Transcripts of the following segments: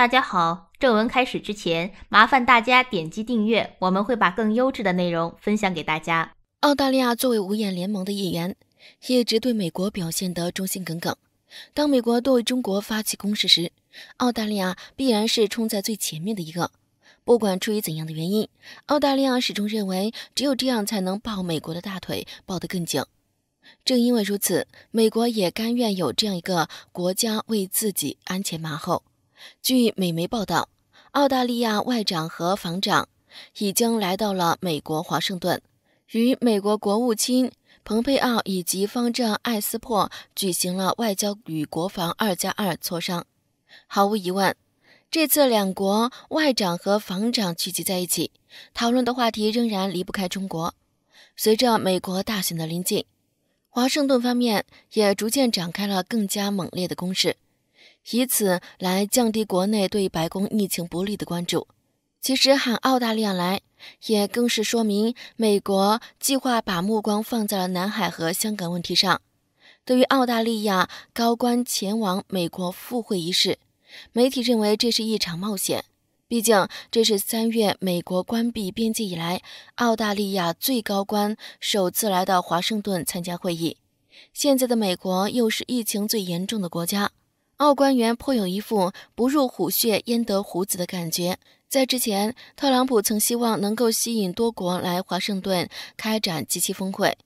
大家好，正文开始之前，麻烦大家点击订阅，我们会把更优质的内容分享给大家。澳大利亚作为五眼联盟的一员，一直对美国表现得忠心耿耿。当美国对中国发起攻势时，澳大利亚必然是冲在最前面的一个。不管出于怎样的原因，澳大利亚始终认为只有这样才能抱美国的大腿，抱得更紧。正因为如此，美国也甘愿有这样一个国家为自己鞍前马后。据美媒报道，澳大利亚外长和防长已经来到了美国华盛顿，与美国国务卿蓬佩奥以及方丈艾斯珀举行了外交与国防二加二磋商。毫无疑问，这次两国外长和防长聚集在一起，讨论的话题仍然离不开中国。随着美国大选的临近，华盛顿方面也逐渐展开了更加猛烈的攻势。以此来降低国内对白宫疫情不利的关注。其实喊澳大利亚来，也更是说明美国计划把目光放在了南海和香港问题上。对于澳大利亚高官前往美国赴会一事，媒体认为这是一场冒险。毕竟这是三月美国关闭边界以来，澳大利亚最高官首次来到华盛顿参加会议。现在的美国又是疫情最严重的国家。澳官员颇有一副“不入虎穴，焉得虎子”的感觉。在之前，特朗普曾希望能够吸引多国来华盛顿开展及其峰会，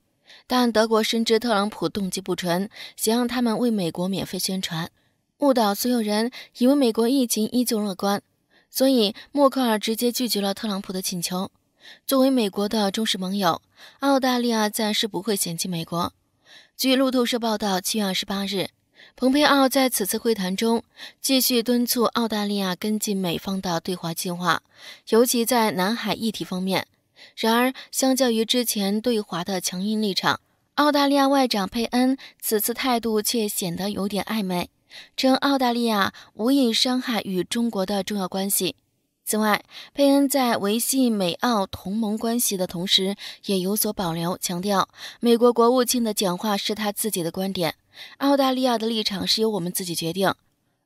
但德国深知特朗普动机不纯，想让他们为美国免费宣传，误导所有人以为美国疫情依旧乐观，所以默克尔直接拒绝了特朗普的请求。作为美国的忠实盟友，澳大利亚暂时不会嫌弃美国。据路透社报道，七月二十八日。蓬佩奥在此次会谈中继续敦促澳大利亚跟进美方的对华计划，尤其在南海议题方面。然而，相较于之前对华的强硬立场，澳大利亚外长佩恩此次态度却显得有点暧昧，称澳大利亚无意伤害与中国的重要关系。此外，佩恩在维系美澳同盟关系的同时，也有所保留，强调美国国务卿的讲话是他自己的观点。澳大利亚的立场是由我们自己决定。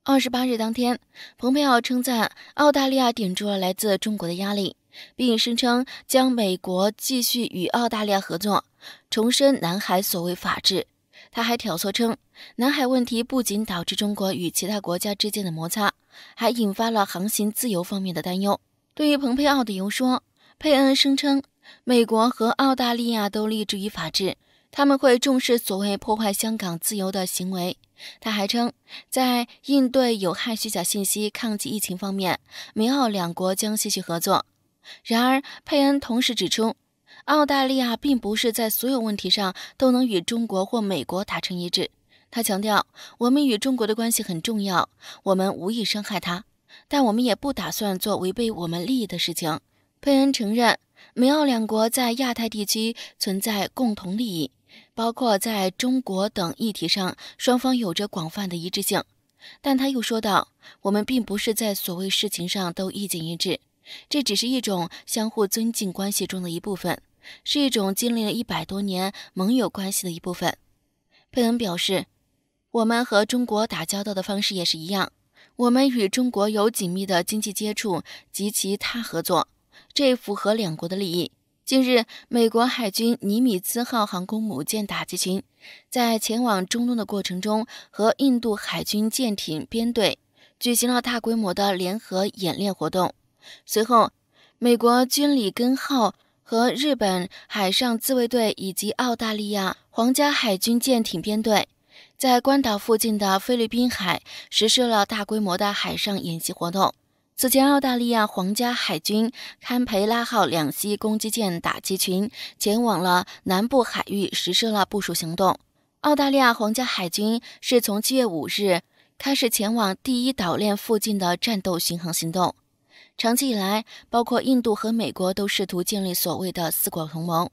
二十八日当天，蓬佩奥称赞澳大利亚顶住了来自中国的压力，并声称将美国继续与澳大利亚合作，重申南海所谓法治。他还挑唆称，南海问题不仅导致中国与其他国家之间的摩擦，还引发了航行自由方面的担忧。对于蓬佩奥的游说，佩恩声称，美国和澳大利亚都立志于法治。他们会重视所谓破坏香港自由的行为。他还称，在应对有害虚假信息、抗击疫情方面，美澳两国将继续合作。然而，佩恩同时指出，澳大利亚并不是在所有问题上都能与中国或美国达成一致。他强调，我们与中国的关系很重要，我们无意伤害他，但我们也不打算做违背我们利益的事情。佩恩承认，美澳两国在亚太地区存在共同利益。包括在中国等议题上，双方有着广泛的一致性。但他又说到，我们并不是在所谓事情上都意见一致，这只是一种相互尊敬关系中的一部分，是一种经历了一百多年盟友关系的一部分。佩恩表示，我们和中国打交道的方式也是一样，我们与中国有紧密的经济接触及其他合作，这符合两国的利益。近日，美国海军尼米兹号航空母舰打击群在前往中东的过程中，和印度海军舰艇编队举行了大规模的联合演练活动。随后，美国军里根号和日本海上自卫队以及澳大利亚皇家海军舰艇编队在关岛附近的菲律宾海实施了大规模的海上演习活动。此前，澳大利亚皇家海军堪培拉号两栖攻击舰打击群前往了南部海域，实施了部署行动。澳大利亚皇家海军是从七月五日开始前往第一岛链附近的战斗巡航行动。长期以来，包括印度和美国都试图建立所谓的四国同盟，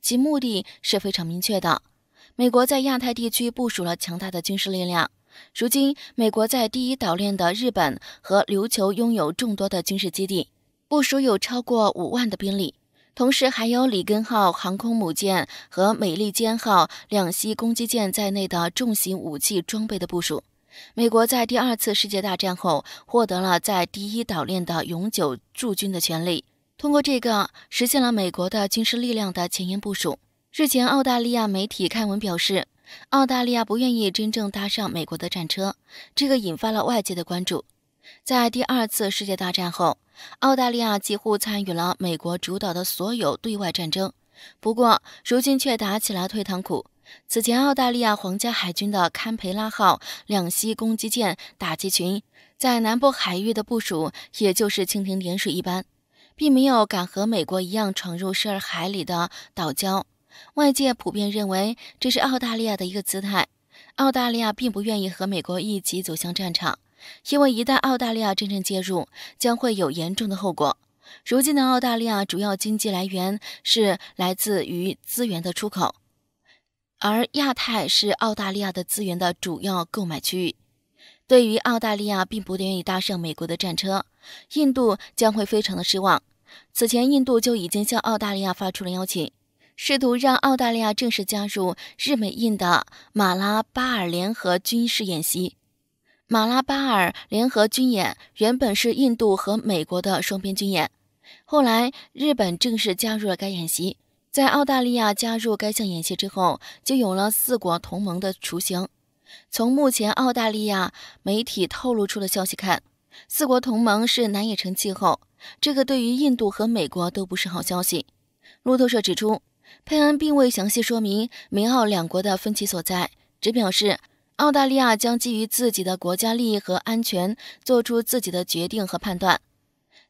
其目的是非常明确的：美国在亚太地区部署了强大的军事力量。如今，美国在第一岛链的日本和琉球拥有众多的军事基地，部署有超过五万的兵力，同时还有里根号航空母舰和美利坚号两栖攻击舰在内的重型武器装备的部署。美国在第二次世界大战后获得了在第一岛链的永久驻军的权利，通过这个实现了美国的军事力量的前沿部署。日前，澳大利亚媒体刊文表示。澳大利亚不愿意真正搭上美国的战车，这个引发了外界的关注。在第二次世界大战后，澳大利亚几乎参与了美国主导的所有对外战争，不过如今却打起了退堂鼓。此前，澳大利亚皇家海军的堪培拉号两栖攻击舰打击群在南部海域的部署，也就是蜻蜓点水一般，并没有敢和美国一样闯入深海里的岛礁。外界普遍认为这是澳大利亚的一个姿态。澳大利亚并不愿意和美国一起走向战场，因为一旦澳大利亚真正介入，将会有严重的后果。如今的澳大利亚主要经济来源是来自于资源的出口，而亚太是澳大利亚的资源的主要购买区域。对于澳大利亚并不愿意搭上美国的战车，印度将会非常的失望。此前，印度就已经向澳大利亚发出了邀请。试图让澳大利亚正式加入日美印的马拉巴尔联合军事演习。马拉巴尔联合军演原本是印度和美国的双边军演，后来日本正式加入了该演习。在澳大利亚加入该项演习之后，就有了四国同盟的雏形。从目前澳大利亚媒体透露出的消息看，四国同盟是难以成气候。这个对于印度和美国都不是好消息。路透社指出。佩恩并未详细说明美澳两国的分歧所在，只表示澳大利亚将基于自己的国家利益和安全做出自己的决定和判断。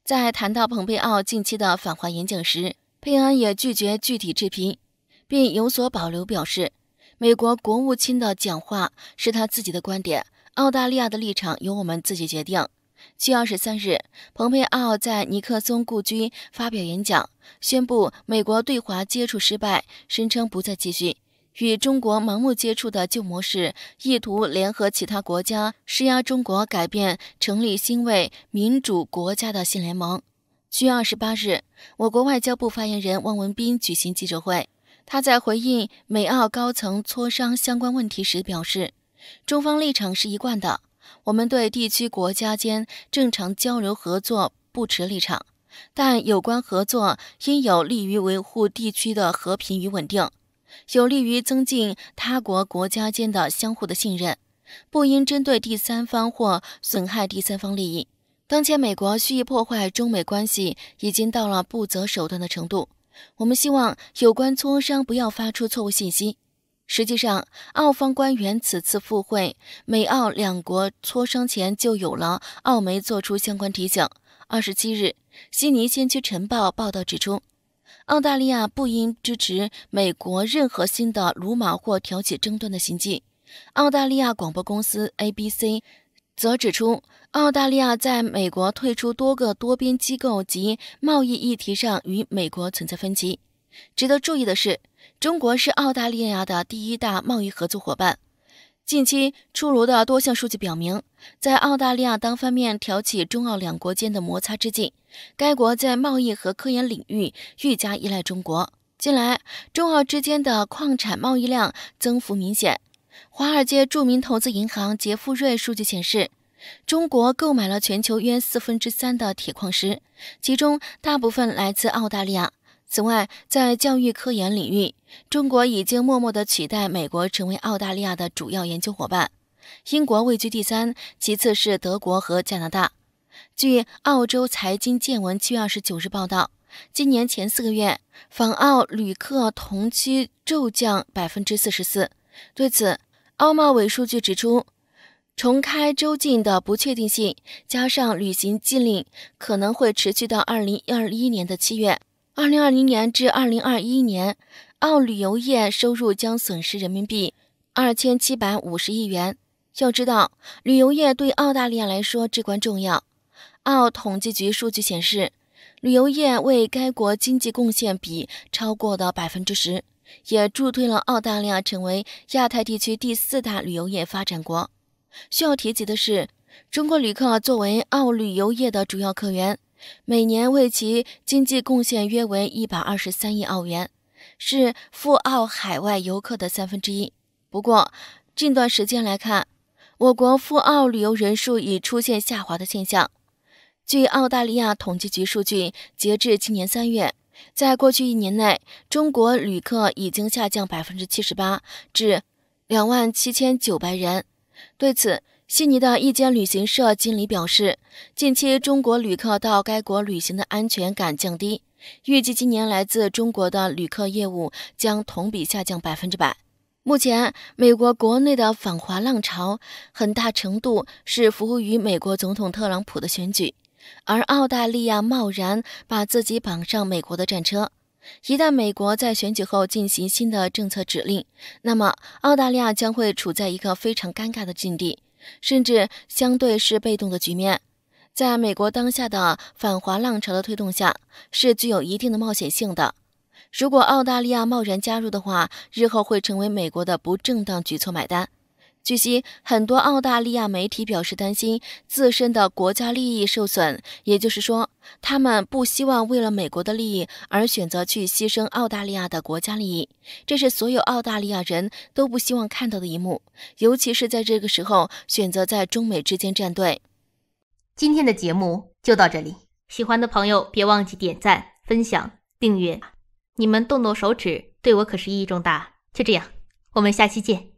在谈到蓬佩奥近期的访华演讲时，佩恩也拒绝具体置评，并有所保留，表示美国国务卿的讲话是他自己的观点，澳大利亚的立场由我们自己决定。七月二十三日，蓬佩奥在尼克松故居发表演讲，宣布美国对华接触失败，声称不再继续与中国盲目接触的旧模式，意图联合其他国家施压中国，改变成立新为民主国家的新联盟。七月二十八日，我国外交部发言人汪文斌举行记者会，他在回应美澳高层磋商相关问题时表示，中方立场是一贯的。我们对地区国家间正常交流合作不持立场，但有关合作应有利于维护地区的和平与稳定，有利于增进他国国家间的相互的信任，不应针对第三方或损害第三方利益。当前，美国蓄意破坏中美关系已经到了不择手段的程度，我们希望有关磋商不要发出错误信息。实际上，澳方官员此次赴会，美澳两国磋商前就有了澳媒做出相关提醒。二十七日，《悉尼先驱晨报》报道指出，澳大利亚不应支持美国任何新的鲁莽或挑起争端的行径。澳大利亚广播公司 ABC 则指出，澳大利亚在美国退出多个多边机构及贸易议题上与美国存在分歧。值得注意的是。中国是澳大利亚的第一大贸易合作伙伴。近期出炉的多项数据表明，在澳大利亚单方面挑起中澳两国间的摩擦之际，该国在贸易和科研领域愈加依赖中国。近来，中澳之间的矿产贸易量增幅明显。华尔街著名投资银行杰富瑞数据显示，中国购买了全球约四分之三的铁矿石，其中大部分来自澳大利亚。此外，在教育科研领域，中国已经默默地取代美国成为澳大利亚的主要研究伙伴，英国位居第三，其次是德国和加拿大。据《澳洲财经见闻》七月二十九日报道，今年前四个月，访澳旅客同期骤降百分之四十四。对此，澳贸委数据指出，重开州境的不确定性加上旅行禁令可能会持续到二零二一年的七月。二零二零年至二零二一年，澳旅游业收入将损失人民币二千七百五十亿元。要知道，旅游业对澳大利亚来说至关重要。澳统计局数据显示，旅游业为该国经济贡献比超过了百分之十，也助推了澳大利亚成为亚太地区第四大旅游业发展国。需要提及的是，中国旅客作为澳旅游业的主要客源。每年为其经济贡献约为一百二十三亿澳元，是赴澳海外游客的三分之一。不过，近段时间来看，我国赴澳旅游人数已出现下滑的现象。据澳大利亚统计局数据，截至今年三月，在过去一年内，中国旅客已经下降百分之七十八，至两万七千九百人。对此，悉尼的一间旅行社经理表示，近期中国旅客到该国旅行的安全感降低，预计今年来自中国的旅客业务将同比下降百分之百。目前，美国国内的访华浪潮很大程度是服务于美国总统特朗普的选举，而澳大利亚贸然把自己绑上美国的战车，一旦美国在选举后进行新的政策指令，那么澳大利亚将会处在一个非常尴尬的境地。甚至相对是被动的局面，在美国当下的反华浪潮的推动下，是具有一定的冒险性的。如果澳大利亚贸然加入的话，日后会成为美国的不正当举措买单。据悉，很多澳大利亚媒体表示担心自身的国家利益受损，也就是说，他们不希望为了美国的利益而选择去牺牲澳大利亚的国家利益。这是所有澳大利亚人都不希望看到的一幕，尤其是在这个时候选择在中美之间站队。今天的节目就到这里，喜欢的朋友别忘记点赞、分享、订阅，你们动动手指对我可是意义重大。就这样，我们下期见。